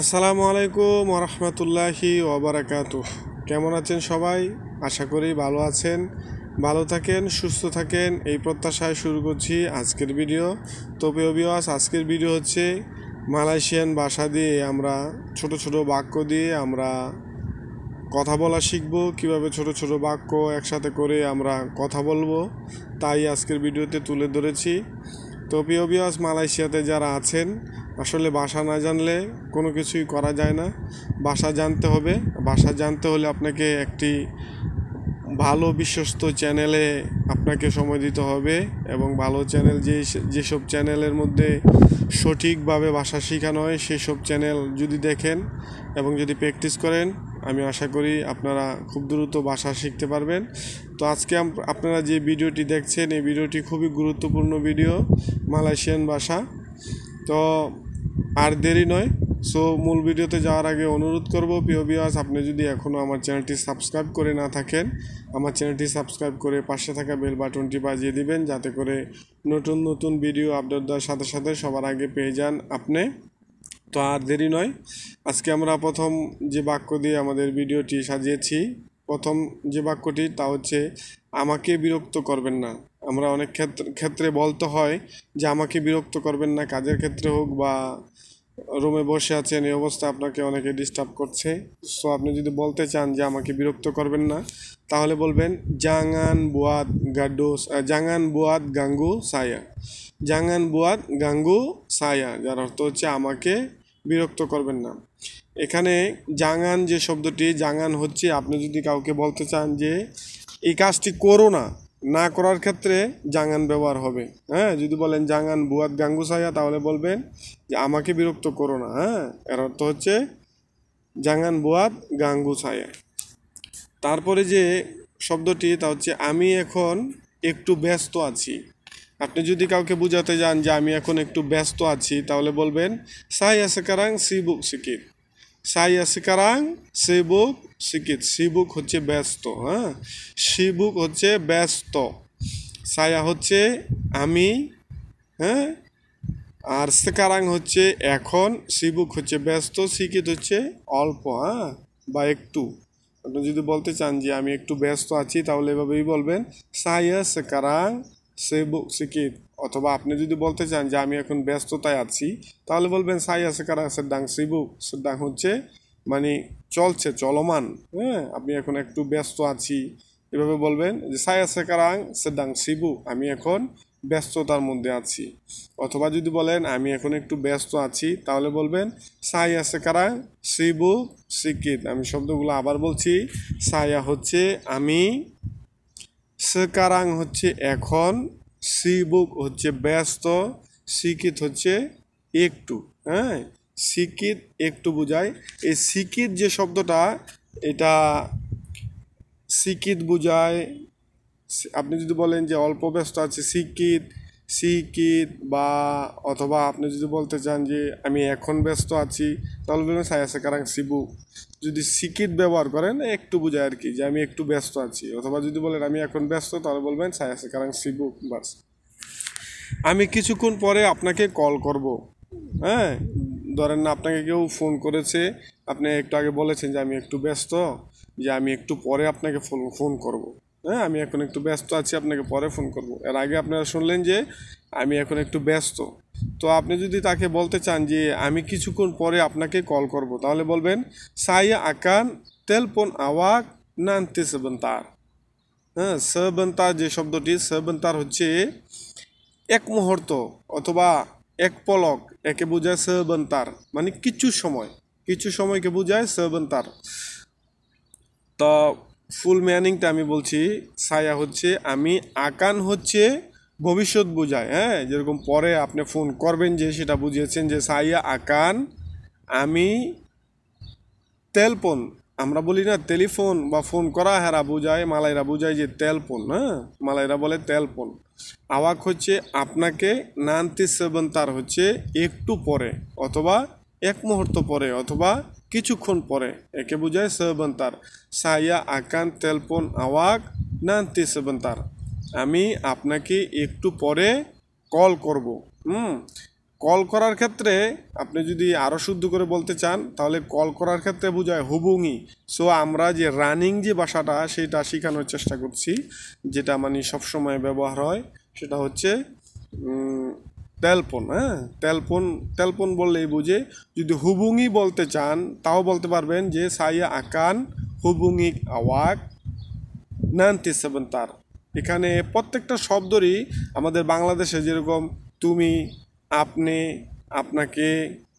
আসসালামু আলাইকুম রহমতুল্লাহি ওবরাকাত কেমন আছেন সবাই আশা করি ভালো আছেন ভালো থাকেন সুস্থ থাকেন এই প্রত্যাশায় শুরু করছি আজকের ভিডিও তবে বিওয়াস আজকের ভিডিও হচ্ছে মালয়েশিয়ান ভাষা দিয়ে আমরা ছোট ছোট বাক্য দিয়ে আমরা কথা বলা শিখবো কিভাবে ছোট ছোট বাক্য একসাথে করে আমরা কথা বলবো তাই আজকের ভিডিওতে তুলে ধরেছি তো প্রিয় মালয়েশিয়াতে যারা আছেন আসলে ভাষা না জানলে কোনো কিছুই করা যায় না ভাষা জানতে হবে ভাষা জানতে হলে আপনাকে একটি ভালো বিশ্বস্ত চ্যানেলে আপনাকে সময় দিতে হবে এবং ভালো চ্যানেল যে যেসব চ্যানেলের মধ্যে সঠিকভাবে ভাষা শেখানো হয় সেসব চ্যানেল যদি দেখেন এবং যদি প্র্যাকটিস করেন আমি আশা করি আপনারা খুব দ্রুত ভাষা শিখতে পারবেন তো আজকে আপনারা যে ভিডিওটি দেখছেন এই ভিডিওটি খুবই গুরুত্বপূর্ণ ভিডিও মালয়েশিয়ান ভাষা তো আর দেরি নয় সো মূল ভিডিওতে যাওয়ার আগে অনুরোধ করব প্রিয় বিয়াস আপনি যদি এখনও আমার চ্যানেলটি সাবস্ক্রাইব করে না থাকেন আমার চ্যানেলটি সাবস্ক্রাইব করে পাশে থাকা বেল বাটনটি বাজিয়ে দিবেন যাতে করে নতুন নতুন ভিডিও আপডেট দেওয়ার সাথে সাথে সবার আগে পেয়ে যান আপনি তো আর দেরি নয় আজকে আমরা প্রথম যে বাক্য দিয়ে আমাদের ভিডিওটি সাজিয়েছি প্রথম যে বাক্যটি তা হচ্ছে আমাকে বিরক্ত করবেন না আমরা অনেক ক্ষেত্রে ক্ষেত্রে বলতে হয় যে আমাকে বিরক্ত করবেন না কাজের ক্ষেত্রে হোক বা রুমে বসে আছেন এই অবস্থা আপনাকে অনেকে ডিস্টার্ব করছে সো আপনি যদি বলতে চান যে আমাকে বিরক্ত করবেন না তাহলে বলবেন জাঙ্গান বুয়াদ গাডো জাঙ্গান বুয়াদ গাঙ্গু সায়া জাঙ্গান বুয়াদ গাঙ্গু সায়া যার অর্থ হচ্ছে আমাকে বিরক্ত করবেন না এখানে জাঙ্গান যে শব্দটি জাঙ্গান হচ্ছে আপনি যদি কাউকে বলতে চান যে এই কাজটি করো না না করার ক্ষেত্রে জাঙ্গান ব্যবহার হবে হ্যাঁ যদি বলেন জাঙ্গান বুয়াত গাঙ্গুসাইয়া তাহলে বলবেন যে আমাকে বিরক্ত করো না হ্যাঁ এর অর্থ হচ্ছে জাঙ্গান বুয়াত গাঙ্গুসাইয়া তারপরে যে শব্দটি তা হচ্ছে আমি এখন একটু ব্যস্ত আছি আপনি যদি কাউকে বোঝাতে যান যে আমি এখন একটু ব্যস্ত আছি তাহলে বলবেন সাই আসে কারাং সি বুক সিকির সাইয়া সিকারাং সিবুক সিকিত সিবুক হচ্ছে ব্যস্ত হ্যাঁ সিবুক হচ্ছে ব্যস্ত সায়া হচ্ছে আমি হ্যাঁ আর সেকারাং হচ্ছে এখন সিবুক হচ্ছে ব্যস্ত সিকিত হচ্ছে অল্প হ্যাঁ বা একটু আপনি যদি বলতে চান যে আমি একটু ব্যস্ত আছি তাহলে এভাবেই বলবেন সায়া সেকারাং শিবুক সিকিত অথবা আপনি যদি বলতে চান যে আমি এখন ব্যস্ততায় আছি তাহলে বলবেন সাই আছে কারা সেদ্দাং শিবু সেদ্দাং হচ্ছে মানে চলছে চলমান হ্যাঁ আমি এখন একটু ব্যস্ত আছি এভাবে বলবেন যে সাই আছে কারাং সেদ্দাং শিবু আমি এখন ব্যস্ততার মধ্যে আছি অথবা যদি বলেন আমি এখন একটু ব্যস্ত আছি তাহলে বলবেন সাইয়া সেকারা শিবু শিকিত আমি শব্দগুলো আবার বলছি সাইয়া হচ্ছে আমি সেকারাং হচ্ছে এখন সি বুক হচ্ছে ব্যস্ত শিক্ষিত হচ্ছে একটু হ্যাঁ শিক্ষিত একটু বোঝায় এই শিক্ষিত যে শব্দটা এটা শিক্ষিত বোঝায় আপনি যদি বলেন যে অল্প ব্যস্ত আছে শিক্ষিত শিক্ষিত বা অথবা আপনি যদি বলতে চান যে আমি এখন ব্যস্ত আছি তাহলে বলবেন আছে কারাং সিবু যদি সিকিত ব্যবহার করেন একটু বোঝায় আর কি যে আমি একটু ব্যস্ত আছি অথবা যদি বলেন আমি এখন ব্যস্ত তাহলে বলবেন আছে কারণ সিবু বাস আমি কিছুক্ষণ পরে আপনাকে কল করব হ্যাঁ ধরেন না আপনাকে কেউ ফোন করেছে আপনি একটু আগে বলেছেন যে আমি একটু ব্যস্ত যে আমি একটু পরে আপনাকে ফোন ফোন করবো হ্যাঁ আমি এখন একটু ব্যস্ত আছি আপনাকে পরে ফোন করব এর আগে আপনারা শুনলেন যে আমি এখন একটু ব্যস্ত তো আপনি যদি তাকে বলতে চান যে আমি কিছুক্ষণ পরে আপনাকে কল করব তাহলে বলবেন সাইয়া আকান তেলপন আওয়াক নানতে সেবন্তার হ্যাঁ সেবন্তার যে শব্দটি সেবন্তার হচ্ছে এক মুহূর্ত অথবা এক পলক একে বোঝায় সেবন্তার মানে কিছু সময় কিছু সময়কে বোঝায় সেবন্তার তো ফুল মিনিংটা আমি বলছি সায়া হচ্ছে আমি আকান হচ্ছে ভবিষ্যৎ বোঝায় হ্যাঁ যেরকম পরে আপনি ফোন করবেন যে সেটা বুঝিয়েছেন যে সাইয়া আকান আমি তেলপন আমরা বলি না টেলিফোন বা ফোন করা হেরা বোঝায় মালাইরা বোঝায় যে তেলপন হ্যাঁ মালাইরা বলে তেলপন আওয়াক হচ্ছে আপনাকে নাইনটি সেভেন তার হচ্ছে একটু পরে অথবা এক মুহূর্ত পরে অথবা কিছুক্ষণ পরে একে বোঝায় সেবন্তার সাইয়া আকান তেলপন আওয়াক নান্তি সেবন্তার আমি আপনাকে একটু পরে কল করব হুম কল করার ক্ষেত্রে আপনি যদি আরও শুদ্ধ করে বলতে চান তাহলে কল করার ক্ষেত্রে বোঝায় হুবুঙি সো আমরা যে রানিং যে বাসাটা সেটা শেখানোর চেষ্টা করছি যেটা মানে সবসময় ব্যবহার হয় সেটা হচ্ছে তেলপন হ্যাঁ তেলপন তেলপন বললেই বুঝে যদি হুবুঙি বলতে চান তাও বলতে পারবেন যে সাইয়া আকান হুবুঙি আওয়াক নাইনটি সেভেন তার এখানে প্রত্যেকটা শব্দরই আমাদের বাংলাদেশে যেরকম তুমি আপনি আপনাকে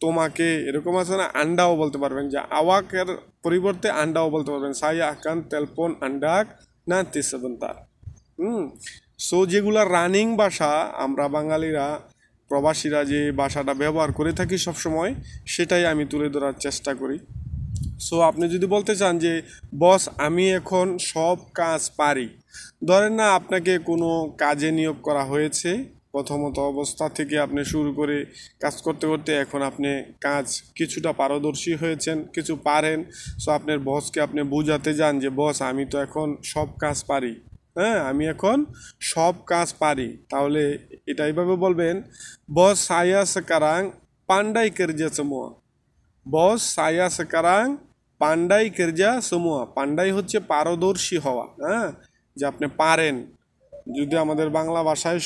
তোমাকে এরকম আছে না আন্ডাও বলতে পারবেন যে আওয়াকের পরিবর্তে আন্ডাও বলতে পারবেন সাইয়া আকান তেলপন আন্ডাক নাইনটি সেভেন তার হুম সো যেগুলা রানিং ভাষা আমরা বাঙালিরা প্রবাসীরা যে ভাষাটা ব্যবহার করে থাকি সবসময় সেটাই আমি তুলে ধরার চেষ্টা করি সো আপনি যদি বলতে চান যে বস আমি এখন সব কাজ পারি ধরেন না আপনাকে কোনো কাজে নিয়োগ করা হয়েছে প্রথমত অবস্থা থেকে আপনি শুরু করে কাজ করতে করতে এখন আপনি কাজ কিছুটা পারদর্শী হয়েছেন কিছু পারেন সো আপনার বসকে আপনি বোঝাতে যান যে বস আমি তো এখন সব কাজ পারি হ্যাঁ আমি এখন সব কাজ পারি তাহলে এটা এইভাবে বলবেন বস সায়াস কারাং পান্ডাই কেরজা সমুয়া বস সায়াস কারাং পান্ডাই কেরজা সমুয়া পান্ডাই হচ্ছে পারদর্শী হওয়া হ্যাঁ যে আপনি পারেন যদি আমাদের বাংলা ভাষায়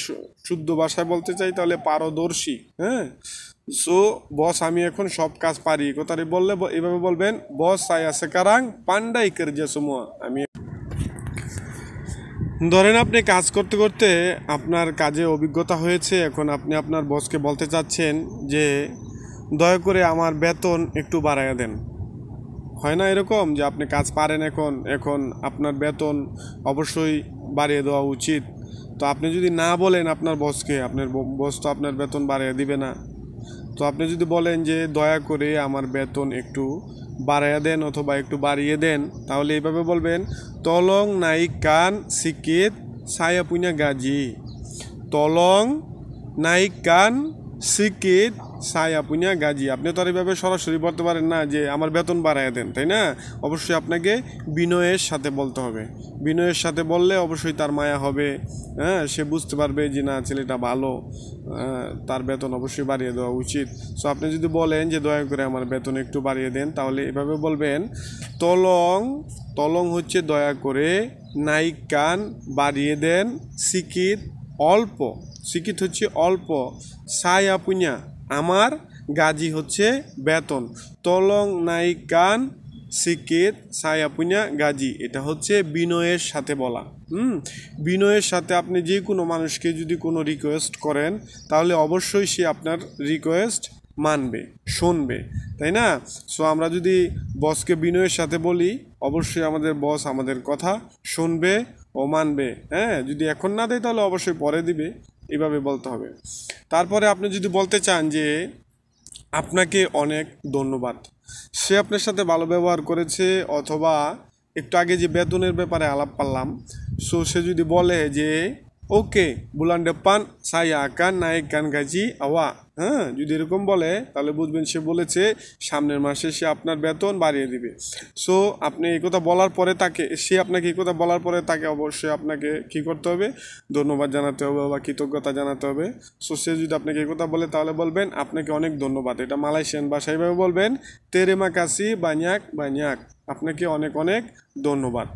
শুদ্ধ ভাষায় বলতে চাই তাহলে পারদর্শী হ্যাঁ সো বস আমি এখন সব কাজ পারি কথাটি বললে এভাবে বলবেন বস সায়াসে কারাং পান্ডাই কেরজা সমুয়া আমি ধরেন আপনি কাজ করতে করতে আপনার কাজে অভিজ্ঞতা হয়েছে এখন আপনি আপনার বসকে বলতে চাচ্ছেন যে দয়া করে আমার বেতন একটু বাড়াইয়া দেন হয় না এরকম যে আপনি কাজ পারেন এখন এখন আপনার বেতন অবশ্যই বাড়িয়ে দেওয়া উচিত তো আপনি যদি না বলেন আপনার বসকে আপনার বস তো আপনার বেতন বাড়িয়ে দিবে না তো আপনি যদি বলেন যে দয়া করে আমার বেতন একটু বাড়াইয়া দেন অথবা একটু বাড়িয়ে দেন তাহলে এইভাবে বলবেন তলং নাই কান সিকিত সায়াপুনা গাজি তলং নাই কান সিকিত সাই আপুনিয়া গাজী আপনি তো আর এভাবে সরাসরি বলতে পারেন না যে আমার বেতন বাড়ায় দেন তাই না অবশ্যই আপনাকে বিনয়ের সাথে বলতে হবে বিনয়ের সাথে বললে অবশ্যই তার মায়া হবে হ্যাঁ সে বুঝতে পারবে যে না ছেলেটা ভালো তার বেতন অবশ্যই বাড়িয়ে দেওয়া উচিত সো আপনি যদি বলেন যে দয়া করে আমার বেতন একটু বাড়িয়ে দেন তাহলে এভাবে বলবেন তলং তলং হচ্ছে দয়া করে নাইক কান বাড়িয়ে দেন সিকিত অল্প সিকিত হচ্ছে অল্প সাই আপুনিয়া আমার গাজি হচ্ছে বেতন তলং নাইকান সিকেত সায়াপুনা গাজি এটা হচ্ছে বিনয়ের সাথে বলা হুম বিনয়ের সাথে আপনি যে কোনো মানুষকে যদি কোনো রিকোয়েস্ট করেন তাহলে অবশ্যই সে আপনার রিকোয়েস্ট মানবে শুনবে তাই না সো আমরা যদি বসকে বিনয়ের সাথে বলি অবশ্যই আমাদের বস আমাদের কথা শুনবে ও মানবে হ্যাঁ যদি এখন না দেয় তাহলে অবশ্যই পরে দিবে এভাবে বলতে হবে তারপরে আপনি যদি বলতে চান যে আপনাকে অনেক ধন্যবাদ সে আপনার সাথে ভালো ব্যবহার করেছে অথবা একটু আগে যে বেতনের ব্যাপারে আলাপ পারলাম সো সে যদি বলে যে Oke, bulan depan saya আকান নাইকান Gazi আওয়া হ্যাঁ যদি এরকম বলে তাহলে বুঝবেন সে বলেছে সামনের মাসে সে আপনার বেতন বাড়িয়ে দিবে সো আপনি এই কথা বলার পরে তাকে সে আপনাকে এই কথা বলার পরে তাকে অবশ্যই আপনাকে কি করতে হবে ধন্যবাদ জানাতে হবে বা কৃতজ্ঞতা জানাতে হবে সো সে যদি আপনাকে এই কথা বলে তাহলে বলবেন আপনাকে অনেক ধন্যবাদ এটা মালয়েশিয়ান ভাষায় এভাবে বলবেন তেরেমা কাসি বানিয়াক বানিয়াক আপনাকে অনেক অনেক ধন্যবাদ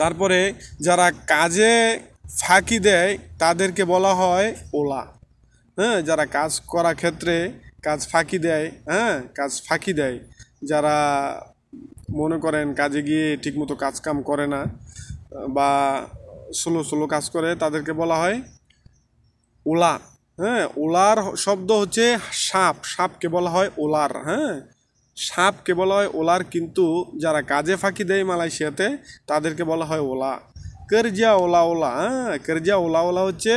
তারপরে যারা কাজে ফাঁকি দেয় তাদেরকে বলা হয় ওলা হ্যাঁ যারা কাজ করা ক্ষেত্রে কাজ ফাঁকি দেয় হ্যাঁ কাজ ফাঁকি দেয় যারা মনে করেন কাজে গিয়ে ঠিকমতো কাজকাম করে না বা স্লো স্লো কাজ করে তাদেরকে বলা হয় ওলা হ্যাঁ ওলার শব্দ হচ্ছে সাপ সাপকে বলা হয় ওলার হ্যাঁ সাপকে বলা হয় ওলার কিন্তু যারা কাজে ফাঁকি দেয় মালয়েশিয়াতে তাদেরকে বলা হয় ওলা কর্জা ওলা ওলা হ্যাঁ কর্জা ওলা ওলা হচ্ছে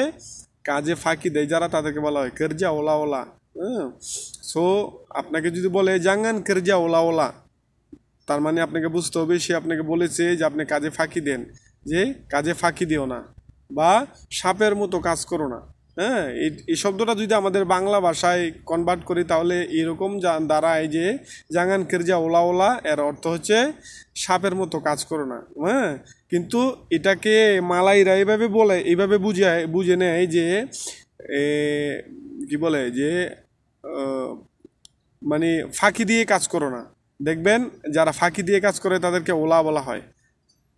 কাজে ফাঁকি দেয় যারা তাদেরকে বলা হয় কর্জা ওলা ওলা হ্যাঁ সো আপনাকে যদি বলে জাঙ্গান কর্জা ওলা ওলা তার মানে আপনাকে বুঝতে হবে সে আপনাকে বলেছে যে আপনি কাজে ফাঁকি দেন যে কাজে ফাঁকি দিও না বা সাপের মতো কাজ করো না হ্যাঁ এই শব্দটা যদি আমাদের বাংলা ভাষায় কনভার্ট করি তাহলে এরকম দাঁড়ায় যে জাঙ্গান কেরজা ওলা ওলা এর অর্থ হচ্ছে সাপের মতো কাজ করো না হ্যাঁ কিন্তু এটাকে মালাইরা এভাবে বলে এইভাবে বুঝায় বুঝে নেয় যে কি বলে যে মানে ফাঁকি দিয়ে কাজ করো না দেখবেন যারা ফাঁকি দিয়ে কাজ করে তাদেরকে ওলা বলা হয়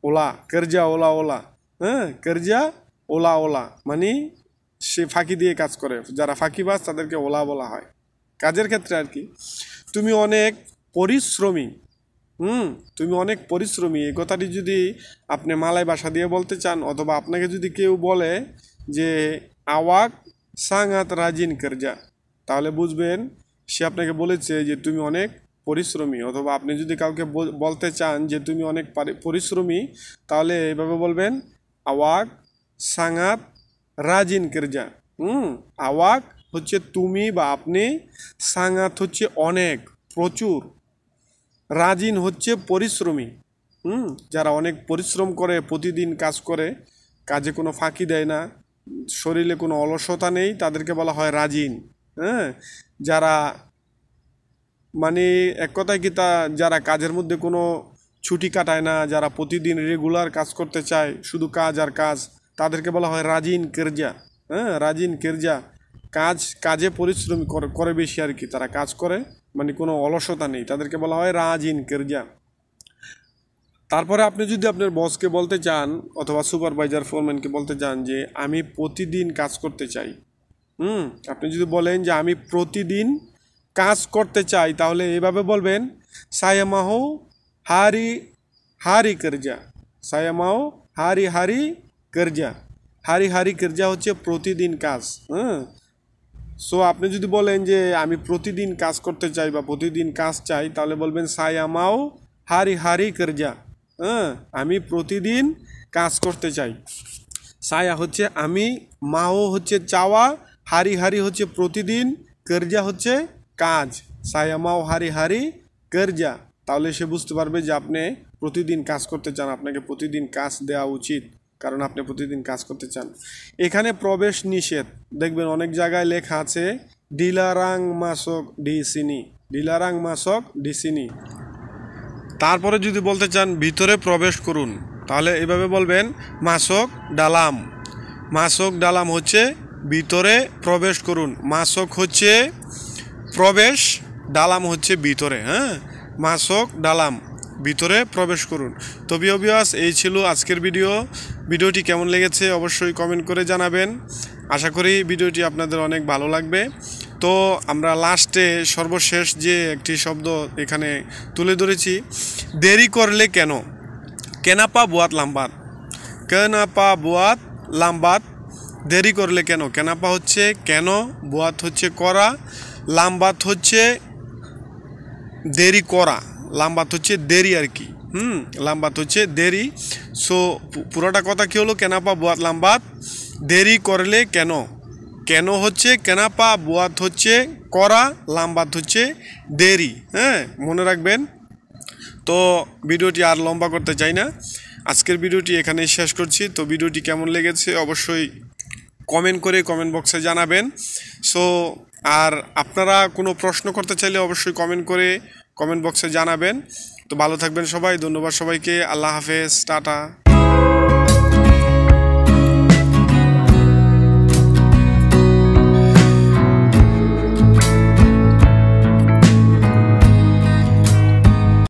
ওলা কেরজা ওলা ওলা হ্যাঁ কেরজা ওলা ওলা মানে সে ফাঁকি দিয়ে কাজ করে যারা ফাঁকিবাজ তাদেরকে ওলা বলা হয় কাজের ক্ষেত্রে আর কি তুমি অনেক পরিশ্রমী হুম তুমি অনেক পরিশ্রমী এই কথাটি যদি আপনি মালাই বাসা দিয়ে বলতে চান অথবা আপনাকে যদি কেউ বলে যে আওয়াক সাংহাত রাজিন কার্জা তাহলে বুঝবেন সে আপনাকে বলেছে যে তুমি অনেক পরিশ্রমী অথবা আপনি যদি কাউকে বলতে চান যে তুমি অনেক পরিশ্রমী তাহলে এইভাবে বলবেন আওয়াক সাংহাত রাজিন কার্জা হুম আওয়াক হচ্ছে তুমি বা আপনি সাংহাত হচ্ছে অনেক প্রচুর রাজিন হচ্ছে পরিশ্রমী হুম যারা অনেক পরিশ্রম করে প্রতিদিন কাজ করে কাজে কোনো ফাঁকি দেয় না শরীরে কোনো অলসতা নেই তাদেরকে বলা হয় রাজিন হ্যাঁ যারা মানে এক কথায় কি তা যারা কাজের মধ্যে কোনো ছুটি কাটায় না যারা প্রতিদিন রেগুলার কাজ করতে চায় শুধু কাজ আর কাজ তাদেরকে বলা হয় রাজিন কেরজা হ্যাঁ রাজিন কেরজা কাজ কাজে পরিশ্রম করে বেশি আর কি তারা কাজ করে মানে কোনো অলসতা নেই তাদেরকে বলা হয় রাজ ইন কেরজা তারপরে আপনি যদি আপনার বসকে বলতে চান অথবা সুপারভাইজার ফোরম্যানকে বলতে চান যে আমি প্রতিদিন কাজ করতে চাই হুম আপনি যদি বলেন যে আমি প্রতিদিন কাজ করতে চাই তাহলে এভাবে বলবেন সায়ামাহ হারি হারি কেরজা সায়ামাহ হারি হারি কেরজা হারি হারি কেরজা হচ্ছে প্রতিদিন কাজ হ্যাঁ সো আপনি যদি বলেন যে আমি প্রতিদিন কাজ করতে চাই বা প্রতিদিন কাজ চাই তাহলে বলবেন আমাও হারি হারি কর্জা হ্যাঁ আমি প্রতিদিন কাজ করতে চাই সায়া হচ্ছে আমি মাও হচ্ছে চাওয়া হারি হারি হচ্ছে প্রতিদিন কর্জা হচ্ছে কাজ মাও হারি হারি কর্জা তাহলে সে বুঝতে পারবে যে আপনি প্রতিদিন কাজ করতে চান আপনাকে প্রতিদিন কাজ দেওয়া উচিত কারণ আপনি প্রতিদিন কাজ করতে চান এখানে প্রবেশ নিষেধ দেখবেন অনেক জায়গায় লেখা আছে ডিলারাং মাসক ডিসিনি ডিলারাং মাসক ডিসিনি তারপরে যদি বলতে চান ভিতরে প্রবেশ করুন তাহলে এভাবে বলবেন মাসক ডালাম মাসক ডালাম হচ্ছে ভিতরে প্রবেশ করুন মাসক হচ্ছে প্রবেশ ডালাম হচ্ছে ভিতরে হ্যাঁ মাসক ডালাম ভিতরে প্রবেশ করুন তো বিওবিওয়াস এই ছিল আজকের ভিডিও ভিডিওটি কেমন লেগেছে অবশ্যই কমেন্ট করে জানাবেন আশা করি ভিডিওটি আপনাদের অনেক ভালো লাগবে তো আমরা লাস্টে সর্বশেষ যে একটি শব্দ এখানে তুলে ধরেছি দেরি করলে কেন কেনাপা বোয়াত লাম্বাত কেনাপা বোয়াত লাম্বাত দেরি করলে কেন কেনাপা হচ্ছে কেন বোয়াত হচ্ছে করা লাম্বাত হচ্ছে দেরি করা লাম্বাত হচ্ছে দেরি আর কি হুম লাম্বাত হচ্ছে দেরি সো পুরোটা কথা কী হলো কেনাপা বুয়াত লাম্বাত দেরি করলে কেন কেন হচ্ছে কেনাপা বোয়াত হচ্ছে করা লাম্বাত হচ্ছে দেরি হ্যাঁ মনে রাখবেন তো ভিডিওটি আর লম্বা করতে চাই না আজকের ভিডিওটি এখানে শেষ করছি তো ভিডিওটি কেমন লেগেছে অবশ্যই কমেন্ট করে কমেন্ট বক্সে জানাবেন সো আর আপনারা কোনো প্রশ্ন করতে চাইলে অবশ্যই কমেন্ট করে কমেন্ট বক্সে জানাবেন তো ভালো থাকবেন সবাই ধন্যবাদ সবাইকে আল্লাহ হাফেজ টাটা